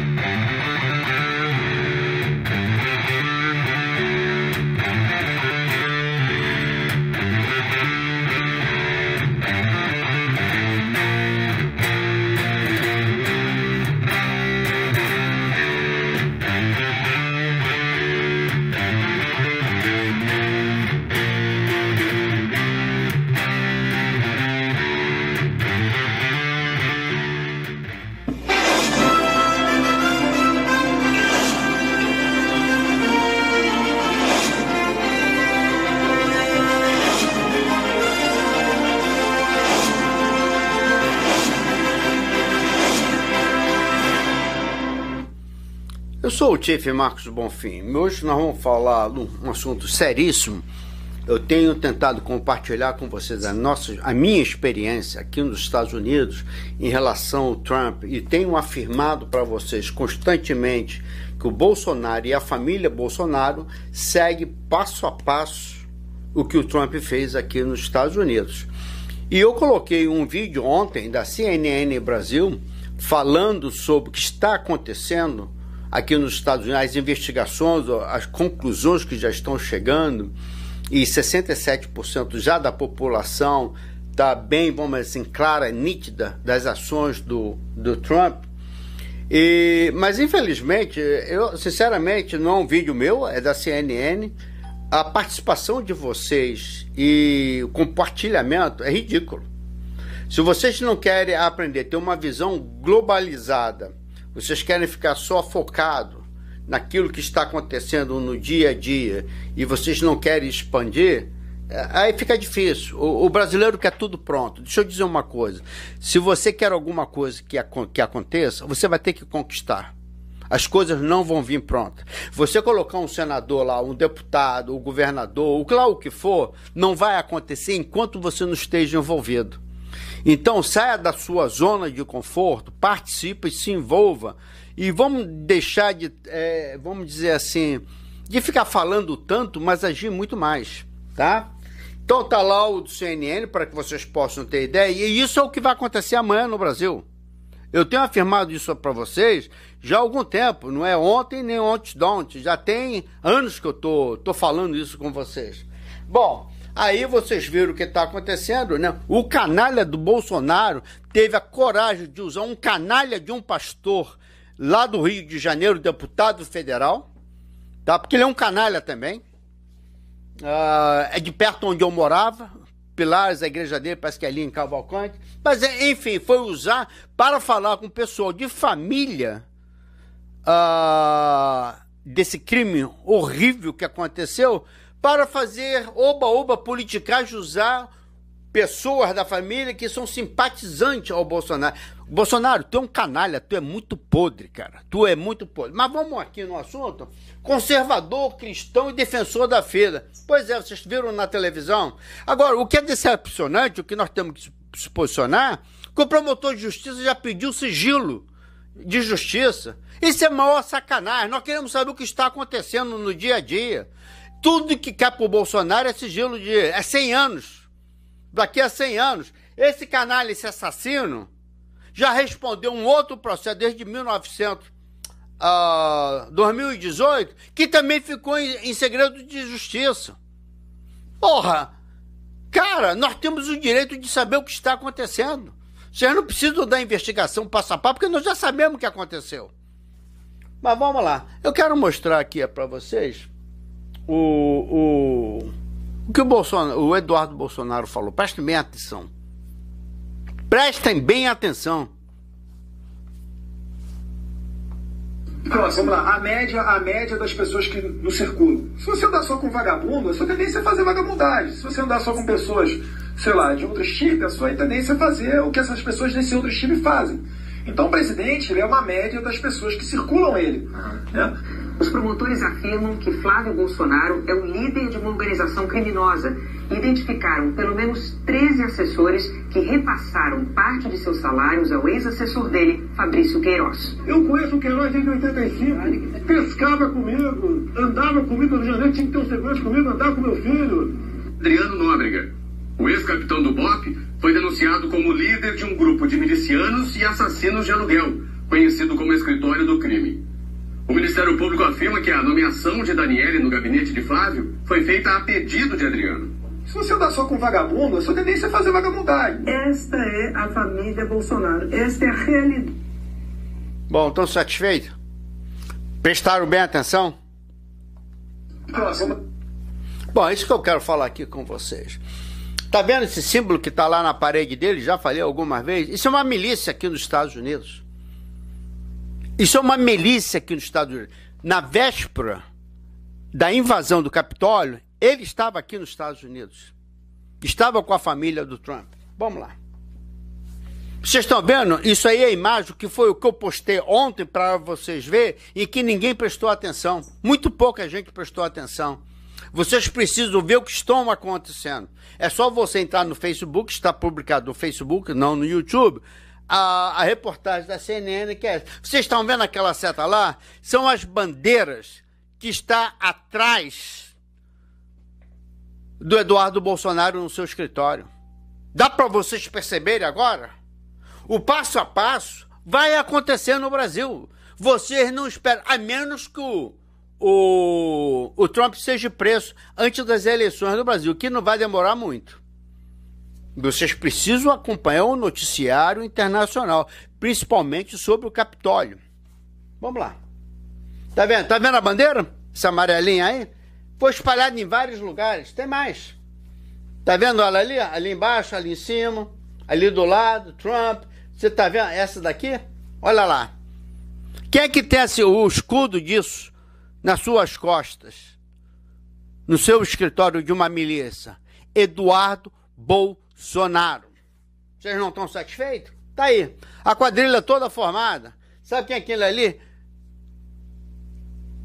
Thank you. sou o Chief Marcos Bonfim. Hoje nós vamos falar de um assunto seríssimo. Eu tenho tentado compartilhar com vocês a, nossa, a minha experiência aqui nos Estados Unidos em relação ao Trump e tenho afirmado para vocês constantemente que o Bolsonaro e a família Bolsonaro segue passo a passo o que o Trump fez aqui nos Estados Unidos. E eu coloquei um vídeo ontem da CNN Brasil falando sobre o que está acontecendo aqui nos Estados Unidos, as investigações, as conclusões que já estão chegando, e 67% já da população está bem, vamos dizer assim, clara, nítida das ações do, do Trump. E, mas infelizmente, eu sinceramente não é um vídeo meu, é da CNN. A participação de vocês e o compartilhamento é ridículo. Se vocês não querem aprender, ter uma visão globalizada vocês querem ficar só focado naquilo que está acontecendo no dia a dia e vocês não querem expandir, é, aí fica difícil. O, o brasileiro quer tudo pronto. Deixa eu dizer uma coisa: se você quer alguma coisa que, que aconteça, você vai ter que conquistar. As coisas não vão vir prontas. Você colocar um senador lá, um deputado, o um governador, o que lá o que for, não vai acontecer enquanto você não esteja envolvido. Então saia da sua zona de conforto, participe e se envolva. E vamos deixar de, é, vamos dizer assim, de ficar falando tanto, mas agir muito mais, tá? Então tá lá o do CNN para que vocês possam ter ideia. E isso é o que vai acontecer amanhã no Brasil. Eu tenho afirmado isso para vocês já há algum tempo, não é ontem nem ontem, ontem. Já tem anos que eu tô, tô falando isso com vocês. Bom, Aí vocês viram o que está acontecendo, né? O canalha do Bolsonaro teve a coragem de usar um canalha de um pastor lá do Rio de Janeiro, deputado federal, tá? Porque ele é um canalha também. Uh, é de perto onde eu morava, Pilares, a igreja dele, parece que é ali em Cavalcante. Mas, é, enfim, foi usar para falar com o pessoal de família uh, desse crime horrível que aconteceu para fazer oba-oba politicagem, usar pessoas da família que são simpatizantes ao Bolsonaro. Bolsonaro, tu é um canalha, tu é muito podre, cara. Tu é muito podre. Mas vamos aqui no assunto. Conservador, cristão e defensor da feira. Pois é, vocês viram na televisão. Agora, o que é decepcionante, o que nós temos que se posicionar, que o promotor de justiça já pediu sigilo de justiça. Isso é maior sacanagem. Nós queremos saber o que está acontecendo no dia a dia. Tudo que quer pro Bolsonaro é sigilo de. é 100 anos. Daqui a 100 anos. Esse canálice esse assassino, já respondeu um outro processo desde 1900, uh, 2018, que também ficou em, em segredo de justiça. Porra! Cara, nós temos o direito de saber o que está acontecendo. Vocês não precisam da investigação passo a passo, porque nós já sabemos o que aconteceu. Mas vamos lá. Eu quero mostrar aqui para vocês o, o, que o, Bolsonaro, o Eduardo Bolsonaro falou. Prestem bem atenção. Prestem bem atenção. Próximo, vamos lá. A média, a média das pessoas que no circulam. Se você andar só com vagabundo, a sua tendência é fazer vagabundagem. Se você andar só com pessoas, sei lá, de outro chip, a sua tendência é fazer o que essas pessoas desse outro chip fazem. Então, o presidente é uma média das pessoas que circulam ele. Né? Os promotores afirmam que Flávio Bolsonaro é o líder de uma organização criminosa. Identificaram pelo menos 13 assessores que repassaram parte de seus salários ao ex-assessor dele, Fabrício Queiroz. Eu conheço o Queiroz desde 85. Pescava comigo, andava comigo no Janeiro, tinha que ter um segurança comigo, andava com meu filho. Adriano Nóbrega, o ex-capitão do BOP, foi denunciado como líder de um grupo de milicianos e assassinos de aluguel, conhecido como Escritório do Crime. O Ministério Público afirma que a nomeação de Daniele no gabinete de Flávio foi feita a pedido de Adriano. Se você andar só com vagabundo, a sua tendência é fazer vagabundagem. Esta é a família Bolsonaro. Esta é a realidade. Bom, estão satisfeito? Prestaram bem atenção? Bom, é isso que eu quero falar aqui com vocês. Tá vendo esse símbolo que está lá na parede dele? Já falei algumas vezes. Isso é uma milícia aqui nos Estados Unidos. Isso é uma milícia aqui nos Estados Unidos. Na véspera da invasão do Capitólio, ele estava aqui nos Estados Unidos. Estava com a família do Trump. Vamos lá. Vocês estão vendo? Isso aí é a imagem que foi o que eu postei ontem para vocês ver e que ninguém prestou atenção. Muito pouca gente prestou atenção. Vocês precisam ver o que estão acontecendo. É só você entrar no Facebook, está publicado no Facebook, não no YouTube a, a reportagem da CNN que é Vocês estão vendo aquela seta lá? São as bandeiras que está atrás do Eduardo Bolsonaro no seu escritório. Dá para vocês perceberem agora? O passo a passo vai acontecer no Brasil. Vocês não esperam, a menos que o, o, o Trump seja preso antes das eleições do Brasil, que não vai demorar muito. Vocês precisam acompanhar o noticiário internacional, principalmente sobre o Capitólio. Vamos lá. Tá vendo? Tá vendo a bandeira? Essa amarelinha aí? Foi espalhada em vários lugares. Tem mais. Tá vendo ela ali? Ali embaixo, ali em cima, ali do lado, Trump. Você tá vendo essa daqui? Olha lá. Quem é que tem assim, o escudo disso nas suas costas? No seu escritório de uma milícia? Eduardo Bolsonaro. Sonaro. Vocês não estão satisfeitos? Tá aí. A quadrilha toda formada. Sabe quem é aquele ali?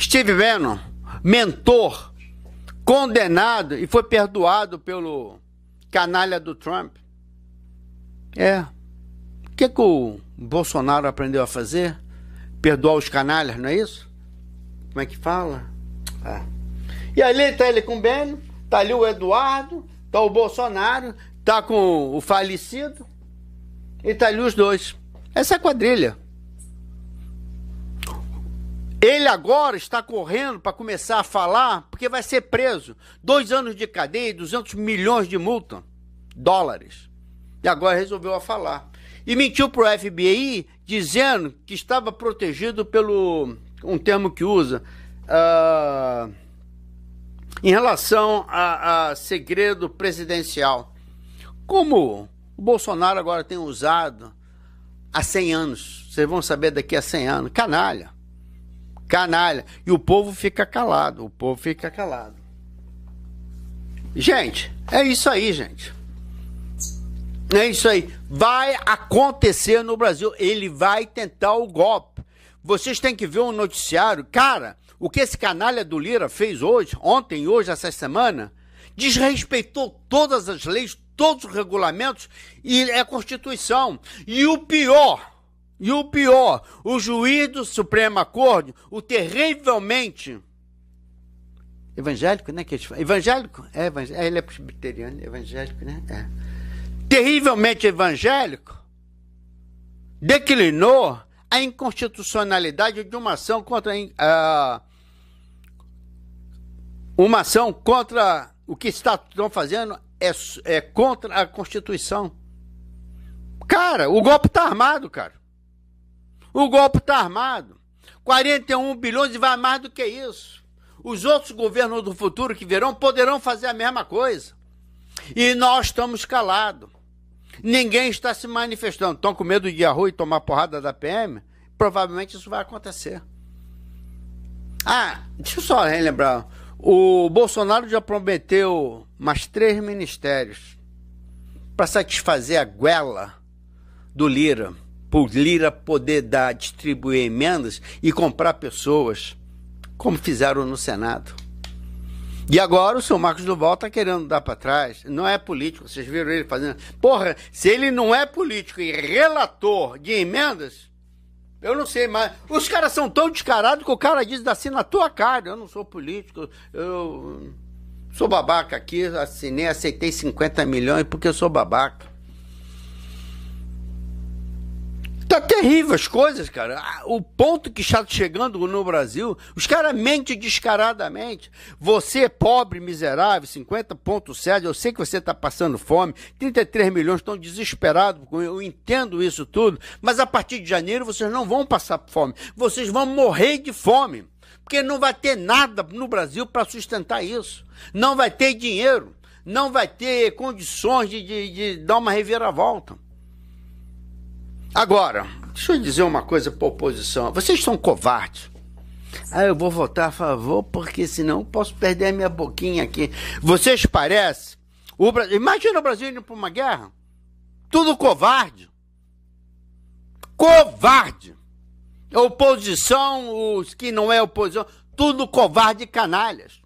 Steve Bannon, mentor, condenado e foi perdoado pelo canalha do Trump. É. O que, é que o Bolsonaro aprendeu a fazer? Perdoar os canalhas, não é isso? Como é que fala? É. E ali tá ele com o Bannon, tá ali o Eduardo, tá o Bolsonaro tá com o falecido e tá ali os dois. Essa é quadrilha. Ele agora está correndo para começar a falar porque vai ser preso. Dois anos de cadeia e 200 milhões de multa, dólares. E agora resolveu a falar. E mentiu para o FBI dizendo que estava protegido pelo. um termo que usa. Uh, em relação a, a segredo presidencial como o Bolsonaro agora tem usado há 100 anos. Vocês vão saber daqui a 100 anos. Canalha. Canalha. E o povo fica calado. O povo fica calado. Gente, é isso aí, gente. É isso aí. Vai acontecer no Brasil. Ele vai tentar o golpe. Vocês têm que ver um noticiário. Cara, o que esse canalha do Lira fez hoje, ontem, hoje, essa semana, desrespeitou todas as leis, todos os regulamentos e é Constituição. E o pior, e o pior, o juiz do Supremo Acordo, o terrivelmente evangélico, né, que eles falam. evangélico, é, evangélico, é, ele é presbiteriano, evangélico, né? É. Terrivelmente evangélico declinou a inconstitucionalidade de uma ação contra a uma ação contra o que estão fazendo é, é contra a Constituição. Cara, o golpe tá armado, cara. O golpe tá armado. 41 bilhões e vai mais do que isso. Os outros governos do futuro que virão poderão fazer a mesma coisa. E nós estamos calados. Ninguém está se manifestando. Estão com medo de arroz e tomar porrada da PM? Provavelmente isso vai acontecer. Ah, deixa eu só relembrar o Bolsonaro já prometeu mais três ministérios para satisfazer a guela do Lira, para o Lira poder dar, distribuir emendas e comprar pessoas, como fizeram no Senado. E agora o seu Marcos Duval está querendo dar para trás. Não é político, vocês viram ele fazendo. Porra, se ele não é político e relator de emendas, eu não sei, mas os caras são tão descarados que o cara diz assim na tua cara: eu não sou político, eu sou babaca aqui, assinei, aceitei 50 milhões porque eu sou babaca. tá terrível as coisas, cara. Ah, o ponto que está chegando no Brasil, os caras mentem descaradamente. Você, pobre, miserável, 50.7, eu sei que você está passando fome, 33 milhões estão desesperados, eu entendo isso tudo, mas a partir de janeiro vocês não vão passar fome, vocês vão morrer de fome. Porque não vai ter nada no Brasil para sustentar isso. Não vai ter dinheiro, não vai ter condições de, de, de dar uma reviravolta. Agora, deixa eu dizer uma coisa para a oposição. Vocês são covardes. Ah, eu vou votar a favor porque senão eu posso perder a minha boquinha aqui. Vocês parecem. O Brasil, imagina o Brasil indo para uma guerra. Tudo covarde. Covarde. oposição, os que não é oposição, tudo covarde e canalhas.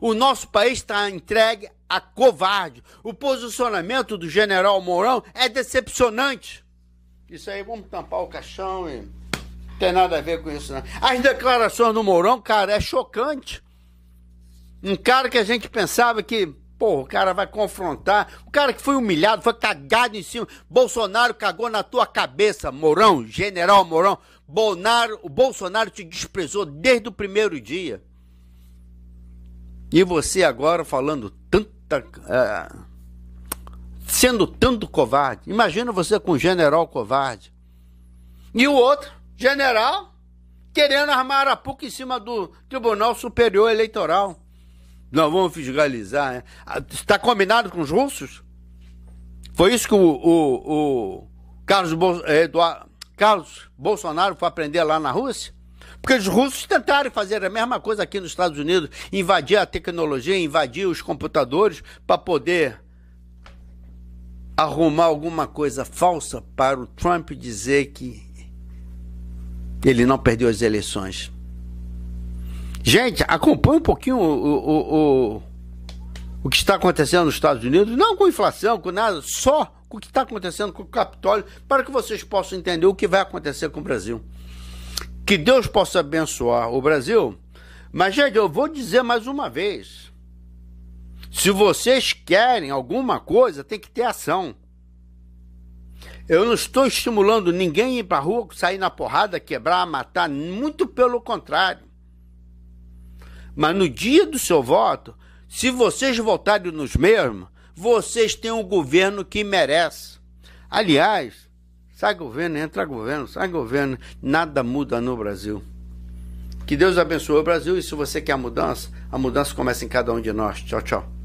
O nosso país está entregue a covarde. O posicionamento do general Mourão é decepcionante. Isso aí, vamos tampar o caixão e. Não tem nada a ver com isso, não. As declarações do Mourão, cara, é chocante. Um cara que a gente pensava que, pô, o cara vai confrontar. O cara que foi humilhado, foi cagado em cima. Bolsonaro cagou na tua cabeça, Mourão, general Mourão. Bolsonaro, o Bolsonaro te desprezou desde o primeiro dia. E você agora falando tanta. Uh sendo tanto covarde. Imagina você com um general covarde. E o outro, general, querendo armar a PUC em cima do Tribunal Superior Eleitoral. Não vamos fiscalizar. Né? Ah, está combinado com os russos? Foi isso que o, o, o Carlos, Bol, eh, Eduardo, Carlos Bolsonaro foi aprender lá na Rússia? Porque os russos tentaram fazer a mesma coisa aqui nos Estados Unidos, invadir a tecnologia, invadir os computadores para poder arrumar alguma coisa falsa para o Trump dizer que ele não perdeu as eleições. Gente, acompanhe um pouquinho o, o, o, o que está acontecendo nos Estados Unidos, não com inflação, com nada, só com o que está acontecendo com o Capitólio, para que vocês possam entender o que vai acontecer com o Brasil. Que Deus possa abençoar o Brasil. Mas, gente, eu vou dizer mais uma vez. Se vocês querem alguma coisa, tem que ter ação. Eu não estou estimulando ninguém a ir para rua, sair na porrada, quebrar, matar, muito pelo contrário. Mas no dia do seu voto, se vocês votarem nos mesmos, vocês têm um governo que merece. Aliás, sai governo, entra governo, sai governo, nada muda no Brasil. Que Deus abençoe o Brasil e se você quer a mudança, a mudança começa em cada um de nós. Tchau, tchau.